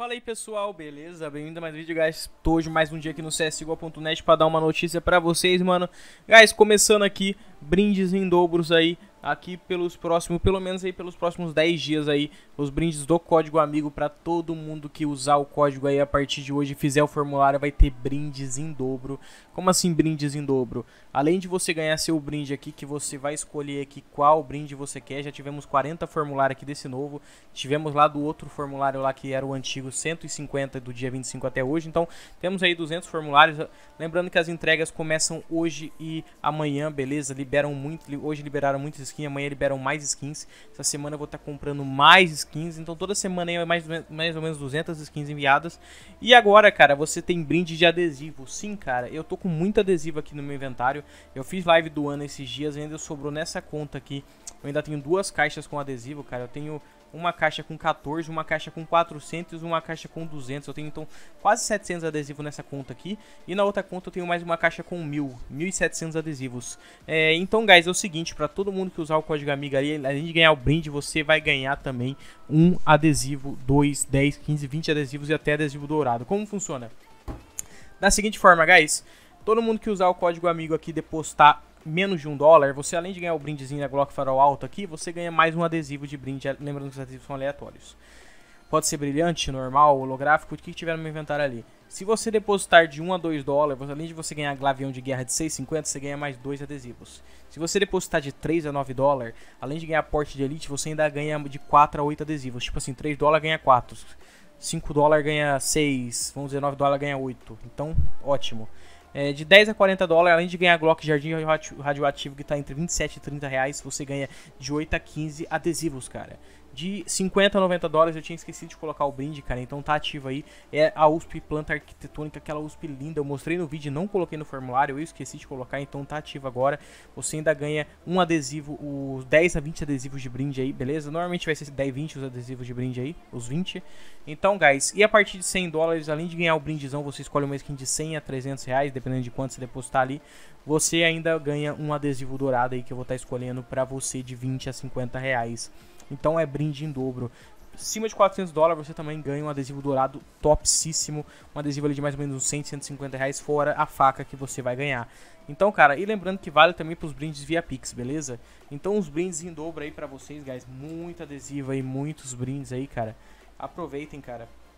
Fala aí pessoal, beleza? Bem-vindo a mais um vídeo, guys. Tô hoje mais um dia aqui no CSGO.net pra dar uma notícia pra vocês, mano. Guys, começando aqui, brindes em dobros aí aqui pelos próximos, pelo menos aí pelos próximos 10 dias aí, os brindes do código amigo para todo mundo que usar o código aí a partir de hoje fizer o formulário vai ter brindes em dobro. Como assim brindes em dobro? Além de você ganhar seu brinde aqui que você vai escolher aqui qual brinde você quer, já tivemos 40 formulários aqui desse novo, tivemos lá do outro formulário lá que era o antigo 150 do dia 25 até hoje. Então, temos aí 200 formulários. Lembrando que as entregas começam hoje e amanhã, beleza? liberam muito, hoje liberaram muitas skins, amanhã liberam mais skins. Essa semana eu vou estar tá comprando mais skins, então toda semana é mais, mais ou menos 200 skins enviadas. E agora, cara, você tem brinde de adesivo. Sim, cara, eu tô com muito adesivo aqui no meu inventário. Eu fiz live do ano esses dias, ainda sobrou nessa conta aqui. Eu ainda tenho duas caixas com adesivo, cara. Eu tenho uma caixa com 14, uma caixa com 400, uma caixa com 200. Eu tenho então quase 700 adesivos nessa conta aqui. E na outra conta eu tenho mais uma caixa com 1000, 1700 adesivos. É, então, guys, é o seguinte, para todo mundo que usar o código Amiga ali, além de ganhar o brinde, você vai ganhar também um adesivo, 2, 10, 15, 20 adesivos e até adesivo dourado. Como funciona? Da seguinte forma, guys, todo mundo que usar o código Amigo aqui depositar menos de um dólar, você além de ganhar o brindezinho da Glock Farol Alto aqui, você ganha mais um adesivo de brinde, lembrando que os adesivos são aleatórios pode ser brilhante, normal, holográfico, o que tiver no meu inventário ali. Se você depositar de 1 a 2 dólares, além de você ganhar glavião de guerra de 6,50, você ganha mais dois adesivos. Se você depositar de 3 a 9 dólares, além de ganhar porte de elite, você ainda ganha de 4 a 8 adesivos. Tipo assim, 3 dólares ganha 4, 5 dólares ganha 6, vamos dizer, 9 dólares ganha 8. Então, ótimo. É, de 10 a 40 dólares, além de ganhar Glock Jardim Radioativo, que está entre 27 e 30 reais, você ganha de 8 a 15 adesivos, cara de 50 a 90 dólares. Eu tinha esquecido de colocar o brinde, cara. Então tá ativo aí. É a USP Planta Arquitetônica, aquela USP linda. Eu mostrei no vídeo, não coloquei no formulário. Eu esqueci de colocar, então tá ativo agora. Você ainda ganha um adesivo, os 10 a 20 adesivos de brinde aí, beleza? Normalmente vai ser 10 20 os adesivos de brinde aí, os 20. Então, guys, e a partir de 100 dólares, além de ganhar o brindezão, você escolhe uma skin de 100 a 300 reais, dependendo de quanto você depositar ali. Você ainda ganha um adesivo dourado aí que eu vou estar tá escolhendo para você de 20 a 50 reais. Então é brinde brinde em dobro. Acima de 400 dólares você também ganha um adesivo dourado topsíssimo, um adesivo ali de mais ou menos uns 100, 150 reais, fora a faca que você vai ganhar. Então, cara, e lembrando que vale também para os brindes via Pix, beleza? Então, os brindes em dobro aí para vocês, guys. Muito adesivo aí, muitos brindes aí, cara. Aproveitem, cara.